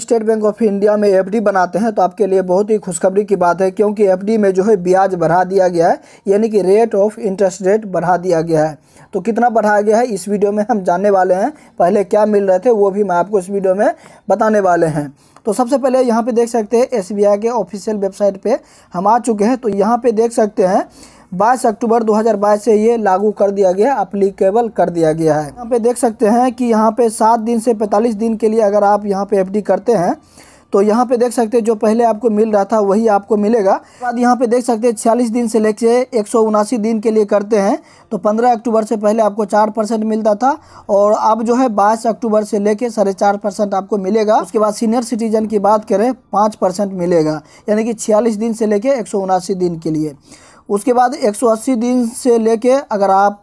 state Bank of India में FD बनाते हैं तो आपके लिए बहुत ही खुशखबरी की बात है क्योंकि एफडी में जो है ब्याज बढ़ा दिया गया है यानी कि रेट ऑफ इंटरेस्ट रेट बढ़ा दिया गया है तो कितना बढ़ाया गया है इस वीडियो में हम जानने वाले हैं पहले क्या मिल रहे थे वो भी मैं आपको इस वीडियो में बताने वाले हैं तो सबसे पहले यहाँ पे देख सकते हैं एस के ऑफिशियल वेबसाइट पे हम आ चुके हैं तो यहाँ पे देख सकते हैं 22 अक्टूबर 2022 से ये लागू कर दिया गया अप्लीकेबल कर दिया गया है यहाँ पे देख सकते हैं कि यहाँ पे सात दिन से पैंतालीस दिन के लिए अगर आप यहाँ पे एफडी करते हैं तो यहाँ पे देख सकते हैं जो पहले आपको मिल रहा था वही आपको मिलेगा बाद यहाँ पे देख सकते हैं छियालीस दिन से लेकर एक दिन के लिए करते हैं तो 15 अक्टूबर से पहले आपको चार परसेंट मिलता था और अब जो है बाईस अक्टूबर से लेकर साढ़े चार परसेंट आपको मिलेगा उसके बाद सीनियर सिटीजन की बात करें पाँच परसेंट मिलेगा यानी कि छियालीस दिन से लेकर एक दिन के लिए उसके बाद 180 दिन से लेके अगर आप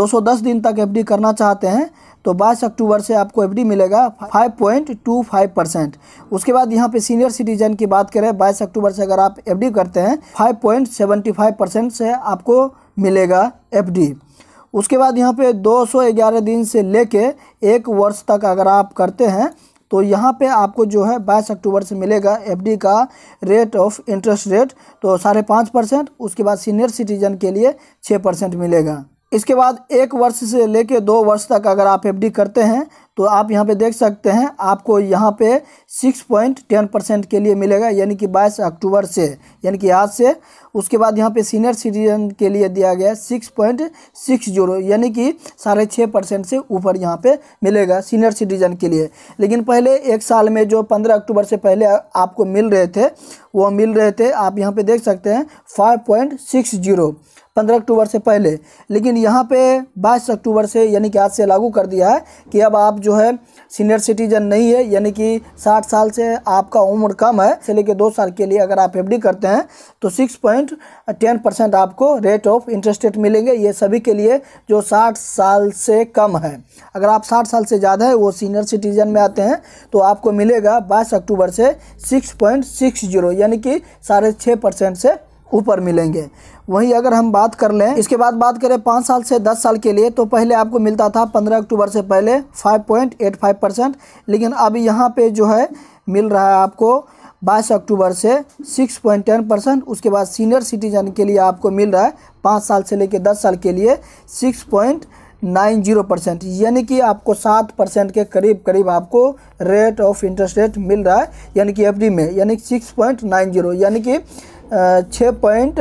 210 दिन तक एफडी करना चाहते हैं तो बाईस अक्टूबर से आपको एफडी मिलेगा 5.25 परसेंट उसके बाद यहाँ पे सीनियर सिटीजन की बात करें बाईस अक्टूबर से अगर आप एफडी करते हैं 5.75 परसेंट से आपको मिलेगा एफडी उसके बाद यहाँ पे 211 दिन से लेके एक वर्ष तक अगर आप करते हैं तो यहाँ पे आपको जो है बाईस अक्टूबर से मिलेगा एफडी का रेट ऑफ इंटरेस्ट रेट तो साढ़े पाँच परसेंट उसके बाद सीनियर सिटीजन के लिए छः परसेंट मिलेगा इसके बाद एक वर्ष से लेके दो वर्ष तक अगर आप एफडी करते हैं तो आप यहाँ पे देख सकते हैं आपको यहाँ पे सिक्स पॉइंट टेन परसेंट के लिए मिलेगा यानी कि बाईस अक्टूबर से यानी कि आज से उसके बाद यहाँ पे सीनियर सिटीजन के लिए दिया गया है सिक्स पॉइंट सिक्स जीरो यानी कि साढ़े छः परसेंट से ऊपर यहाँ पे मिलेगा सीनियर सिटीजन के लिए लेकिन पहले एक साल में जो पंद्रह अक्टूबर से पहले आपको मिल रहे थे वो मिल रहे थे आप यहाँ पर देख सकते हैं फाइव पॉइंट सिक्स जीरो पंद्रह अक्टूबर से पहले लेकिन यहाँ पे बाईस अक्टूबर से यानी कि आज से लागू कर दिया है कि अब आप जो जो है सीनियर सिटीजन नहीं है यानी कि साठ साल से आपका उम्र कम है से लेकर दो साल के लिए अगर आप एफ करते हैं तो सिक्स पॉइंट टेन परसेंट आपको रेट ऑफ इंटरेस्ट रेट मिलेंगे ये सभी के लिए जो साठ साल से कम है अगर आप साठ साल से ज़्यादा है वो सीनियर सिटीजन में आते हैं तो आपको मिलेगा बाईस अक्टूबर से सिक्स पॉइंट सिक्स जीरो यानी कि साढ़े छः परसेंट से ऊपर मिलेंगे वहीं अगर हम बात कर लें इसके बाद बात करें पाँच साल से दस साल के लिए तो पहले आपको मिलता था पंद्रह अक्टूबर से पहले five point eight five percent लेकिन अब यहाँ पे जो है मिल रहा है आपको बाईस अक्टूबर से सिक्स पॉइंट टेन परसेंट उसके बाद सीनियर सिटीजन के लिए आपको मिल रहा है पाँच साल से लेकर दस साल के लिए six point nine zero percent यानी कि आपको सात परसेंट के करीब करीब आपको रेट ऑफ इंटरेस्ट रेट मिल रहा है यानी कि एफडी में यानी सिक्स पॉइंट नाइन जीरो यानी कि छः पॉइंट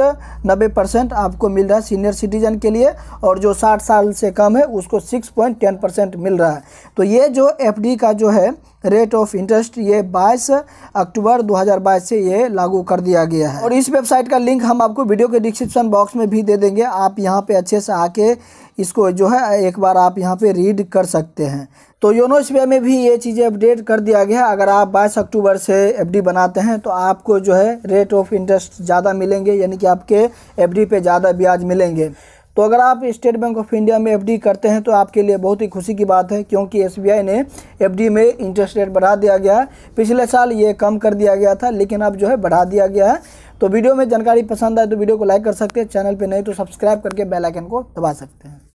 नब्बे परसेंट आपको मिल रहा है सीनियर सिटीजन के लिए और जो साठ साल से कम है उसको सिक्स पॉइंट टेन परसेंट मिल रहा है तो ये जो एफ का जो है रेट ऑफ इंटरेस्ट ये 22 अक्टूबर 2022 से ये लागू कर दिया गया है और इस वेबसाइट का लिंक हम आपको वीडियो के डिस्क्रिप्शन बॉक्स में भी दे देंगे आप यहाँ पे अच्छे से आके इसको जो है एक बार आप यहाँ पे रीड कर सकते हैं तो योनो एस में भी ये चीज़ें अपडेट कर दिया गया है अगर आप बाईस अक्टूबर से एफडी बनाते हैं तो आपको जो है रेट ऑफ इंटरेस्ट ज़्यादा मिलेंगे यानी कि आपके एफडी पे ज़्यादा ब्याज मिलेंगे तो अगर आप स्टेट बैंक ऑफ इंडिया में एफडी करते हैं तो आपके लिए बहुत ही खुशी की बात है क्योंकि एसबीआई ने एफडी में इंटरेस्ट रेट बढ़ा दिया गया है पिछले साल ये कम कर दिया गया था लेकिन अब जो है बढ़ा दिया गया है तो वीडियो में जानकारी पसंद आए तो वीडियो को लाइक कर सकते हैं चैनल पर नहीं तो सब्सक्राइब करके बेलाइकन को दबा सकते हैं